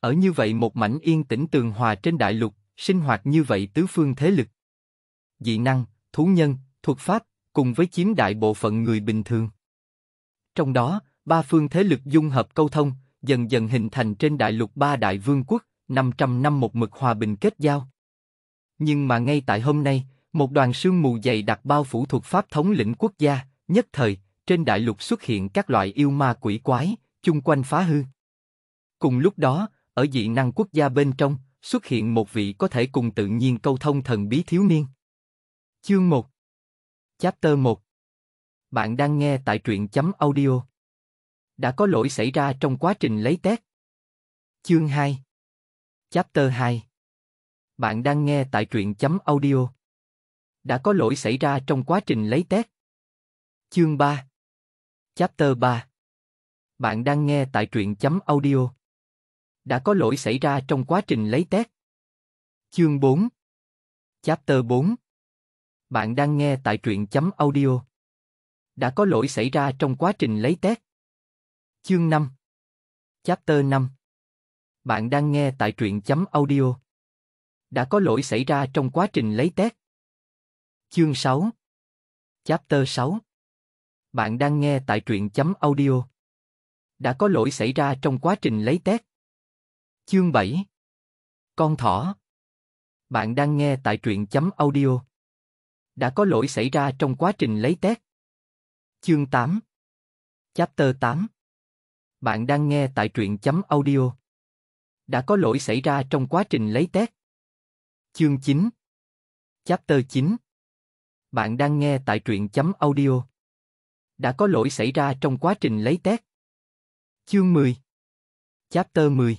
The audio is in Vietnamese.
Ở như vậy một mảnh yên tĩnh tường hòa trên đại lục, sinh hoạt như vậy tứ phương thế lực. Dị năng, thú nhân, thuật pháp, cùng với chiếm đại bộ phận người bình thường. Trong đó, ba phương thế lực dung hợp câu thông, dần dần hình thành trên đại lục ba đại vương quốc, 500 năm một mực hòa bình kết giao. Nhưng mà ngay tại hôm nay, một đoàn sương mù dày đặc bao phủ thuộc pháp thống lĩnh quốc gia, nhất thời, trên đại lục xuất hiện các loại yêu ma quỷ quái, chung quanh phá hư. Cùng lúc đó, ở dị năng quốc gia bên trong, xuất hiện một vị có thể cùng tự nhiên câu thông thần bí thiếu niên. Chương 1 Chapter 1 Bạn đang nghe tại truyện chấm audio. Đã có lỗi xảy ra trong quá trình lấy test. Chương 2 Chapter 2 Bạn đang nghe tại truyện chấm audio. Đã có lỗi xảy ra trong quá trình lấy test. Chương 3 Chapter 3 Bạn đang nghe tại truyện chấm audio đã có lỗi xảy ra trong quá trình lấy test. Chương 4 Chapter 4 Bạn đang nghe tại truyện chấm audio. Đã có lỗi xảy ra trong quá trình lấy test. Chương 5 Chapter 5 Bạn đang nghe tại truyện chấm audio. Đã có lỗi xảy ra trong quá trình lấy test. Chương 6 Chapter 6 Bạn đang nghe tại truyện chấm audio. Đã có lỗi xảy ra trong quá trình lấy test. Chương 7 Con thỏ Bạn đang nghe tại truyện chấm audio. Đã có lỗi xảy ra trong quá trình lấy test. Chương 8 Chapter 8 Bạn đang nghe tại truyện chấm audio. Đã có lỗi xảy ra trong quá trình lấy test. Chương 9 Chapter 9 Bạn đang nghe tại truyện chấm audio. Đã có lỗi xảy ra trong quá trình lấy test. Chương 10 Chapter 10